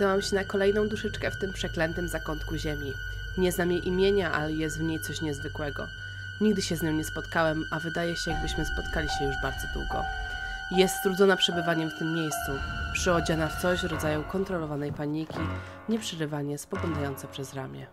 Natknęłam się na kolejną duszyczkę w tym przeklętym zakątku ziemi. Nie znam jej imienia, ale jest w niej coś niezwykłego. Nigdy się z nią nie spotkałem, a wydaje się, jakbyśmy spotkali się już bardzo długo. Jest strudzona przebywaniem w tym miejscu, przyodziana w coś rodzaju kontrolowanej paniki, nieprzerywanie spoglądające przez ramię.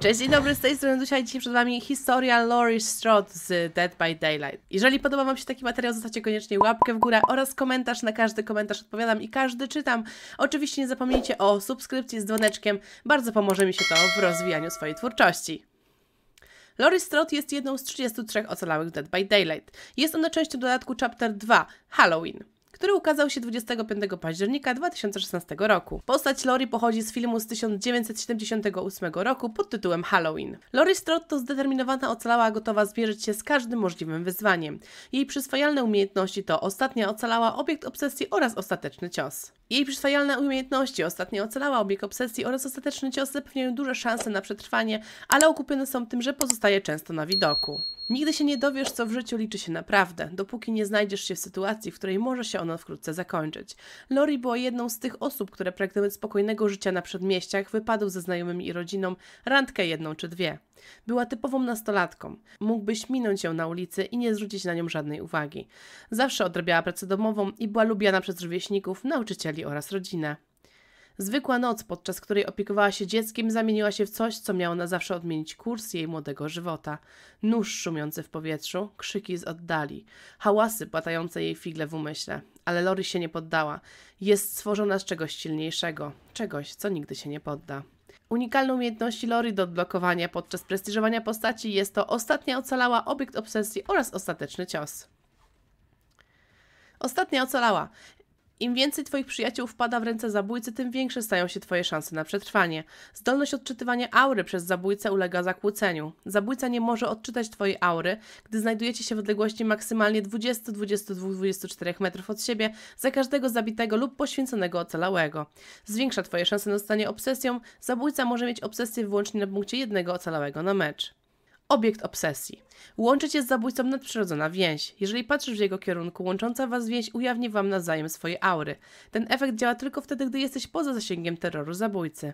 Cześć, dzień dobry, z tej strony Dusia dzisiaj przed Wami historia Lori Strode z Dead by Daylight. Jeżeli podoba Wam się taki materiał, zostawcie koniecznie łapkę w górę oraz komentarz, na każdy komentarz odpowiadam i każdy czytam. Oczywiście nie zapomnijcie o subskrypcji z dzwoneczkiem, bardzo pomoże mi się to w rozwijaniu swojej twórczości. Lori Strode jest jedną z 33 ocalałych Dead by Daylight. Jest ona częścią dodatku Chapter 2 Halloween który ukazał się 25 października 2016 roku. Postać Lori pochodzi z filmu z 1978 roku pod tytułem Halloween. Lori Strode to zdeterminowana ocalała gotowa zmierzyć się z każdym możliwym wyzwaniem. Jej przyswajalne umiejętności to ostatnia ocalała obiekt obsesji oraz ostateczny cios. Jej przyswajalne umiejętności ostatnia ocalała obiekt obsesji oraz ostateczny cios zapewniają duże szanse na przetrwanie, ale okupione są tym, że pozostaje często na widoku. Nigdy się nie dowiesz, co w życiu liczy się naprawdę, dopóki nie znajdziesz się w sytuacji, w której może się ona wkrótce zakończyć. Lori była jedną z tych osób, które pragnęły spokojnego życia na przedmieściach, wypadł ze znajomymi i rodziną, randkę jedną czy dwie. Była typową nastolatką. Mógłbyś minąć ją na ulicy i nie zwrócić na nią żadnej uwagi. Zawsze odrabiała pracę domową i była lubiana przez rówieśników, nauczycieli oraz rodzinę. Zwykła noc, podczas której opiekowała się dzieckiem, zamieniła się w coś, co miało na zawsze odmienić kurs jej młodego żywota. Nóż szumiący w powietrzu, krzyki z oddali, hałasy płatające jej figle w umyśle. Ale Lori się nie poddała. Jest stworzona z czegoś silniejszego, czegoś, co nigdy się nie podda. Unikalną umiejętności Lori do odblokowania podczas prestiżowania postaci jest to ostatnia ocalała obiekt obsesji oraz ostateczny cios. Ostatnia ocalała. Im więcej Twoich przyjaciół wpada w ręce zabójcy, tym większe stają się Twoje szanse na przetrwanie. Zdolność odczytywania aury przez zabójcę ulega zakłóceniu. Zabójca nie może odczytać Twojej aury, gdy znajdujecie się w odległości maksymalnie 20, 22, 24 metrów od siebie za każdego zabitego lub poświęconego ocalałego. Zwiększa Twoje szanse na zostanie obsesją. Zabójca może mieć obsesję wyłącznie na punkcie jednego ocalałego na mecz. Obiekt obsesji. Łączy cię z zabójcą nadprzyrodzona więź. Jeżeli patrzysz w jego kierunku, łącząca was więź ujawni wam nawzajem swoje aury. Ten efekt działa tylko wtedy, gdy jesteś poza zasięgiem terroru zabójcy.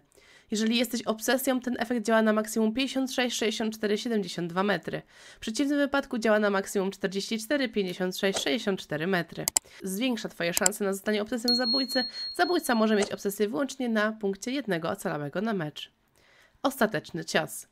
Jeżeli jesteś obsesją, ten efekt działa na maksimum 56, 64, 72 metry. W przeciwnym wypadku działa na maksimum 44, 56, 64 metry. Zwiększa twoje szanse na zostanie obsesją zabójcy. Zabójca może mieć obsesję wyłącznie na punkcie jednego ocalałego na mecz. Ostateczny cios.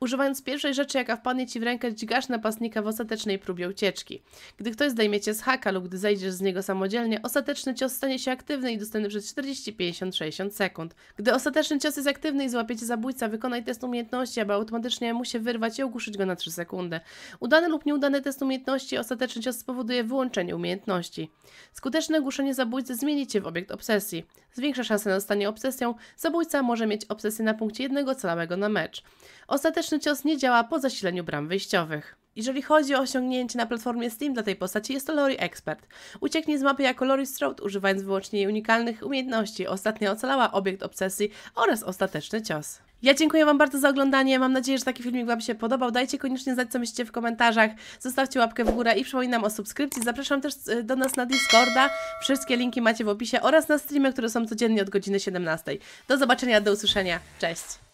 Używając pierwszej rzeczy, jaka wpadnie Ci w rękę, dźgasz napastnika w ostatecznej próbie ucieczki. Gdy ktoś zdejmie Cię z haka lub gdy zejdziesz z niego samodzielnie, ostateczny cios stanie się aktywny i dostępny przez 40, 50, 60 sekund. Gdy ostateczny cios jest aktywny i złapiecie zabójca, wykonaj test umiejętności, aby automatycznie mu się wyrwać i ogłuszyć go na 3 sekundy. Udany lub nieudany test umiejętności, ostateczny cios spowoduje wyłączenie umiejętności. Skuteczne ogłuszenie zabójcy zmieni Cię w obiekt obsesji. Zwiększa szanse na zostanie obsesją, zabójca może mieć obsesję na punkcie jednego całego na mecz. Ostateczny skuteczny cios nie działa po zasileniu bram wyjściowych. Jeżeli chodzi o osiągnięcie na platformie Steam dla tej postaci, jest to Lori Expert. Ucieknie z mapy jako Lori Strode, używając wyłącznie jej unikalnych umiejętności. Ostatnio ocalała obiekt obsesji oraz ostateczny cios. Ja dziękuję Wam bardzo za oglądanie. Mam nadzieję, że taki filmik Wam się podobał. Dajcie koniecznie znać, co myślicie w komentarzach. Zostawcie łapkę w górę i przypominam o subskrypcji. Zapraszam też e, do nas na Discorda. Wszystkie linki macie w opisie oraz na streamy, które są codziennie od godziny 17. Do zobaczenia, do usłyszenia. Cześć!